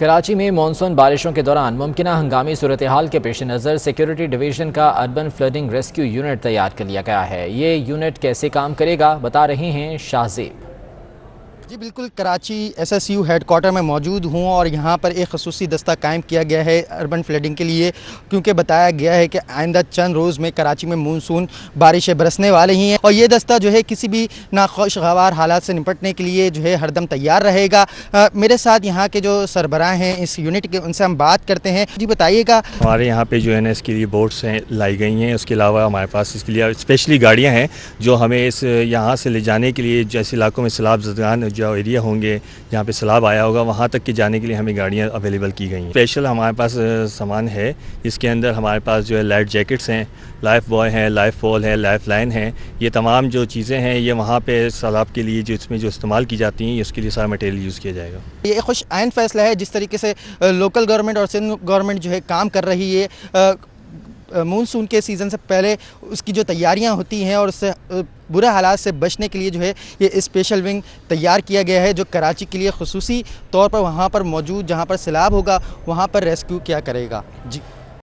कराची में मानसून बारिशों के दौरान मुमकिन हंगामी सूरत हाल के पेश नज़र सिक्योरिटी डिवीजन का अर्बन फ्लडिंग रेस्क्यू यूनिट तैयार कर लिया गया है ये यूनिट कैसे काम करेगा बता रहे हैं शाहजेब जी बिल्कुल Karachi S S U headquarter में मौजूद हूँ और यहाँ पर एक खसूसी दस्ता कायम किया गया है अर्बन फ्लडिंग के लिए क्योंकि बताया गया है कि आइंदा चंद रोज़ में कराची में मानसून बारिशें बरसने वाले ही हैं और ये दस्ता जो है किसी भी नाखोशगवार हालात से निपटने के लिए जो है हरदम तैयार रहेगा मेरे साथ यहाँ के जो सरबराह हैं इस यूनिट के उनसे हम बात करते हैं जी बताइएगा हमारे यहाँ पर जो है ना इसके लिए बोट्स हैं लाई गई हैं उसके अलावा हमारे पास इसके लिए स्पेशली गाड़ियाँ हैं जो हमें इस यहाँ से ले जाने के लिए जैसे इलाकों में सैलाब जदगान जो एरिया होंगे जहाँ पे सैलाब आया होगा वहाँ तक के जाने के लिए हमें गाड़ियाँ अवेलेबल की गई हैं स्पेशल हमारे पास सामान है इसके अंदर हमारे पास जो है लाइट जैकेट्स हैं लाइफ बॉय हैं लाइफ फॉल है लाइफ लाइन है ये तमाम जो चीज़ें हैं ये वहाँ पर सैलाब के लिए जो इसमें जो इस्तेमाल की जाती हैं उसके लिए सारा मटेरियल यूज़ किया जाएगा ये खुश आयन फैसला है जिस तरीके से लोकल गवर्नमेंट और सिंध गवर्नमेंट जो है काम कर रही है मानसून के सीज़न से पहले उसकी जो तैयारियां होती हैं और उससे बुरे हालात से बचने के लिए जो है ये स्पेशल विंग तैयार किया गया है जो कराची के लिए खसूसी तौर पर वहाँ पर मौजूद जहाँ पर सैलाब होगा वहाँ पर रेस्क्यू किया करेगा जी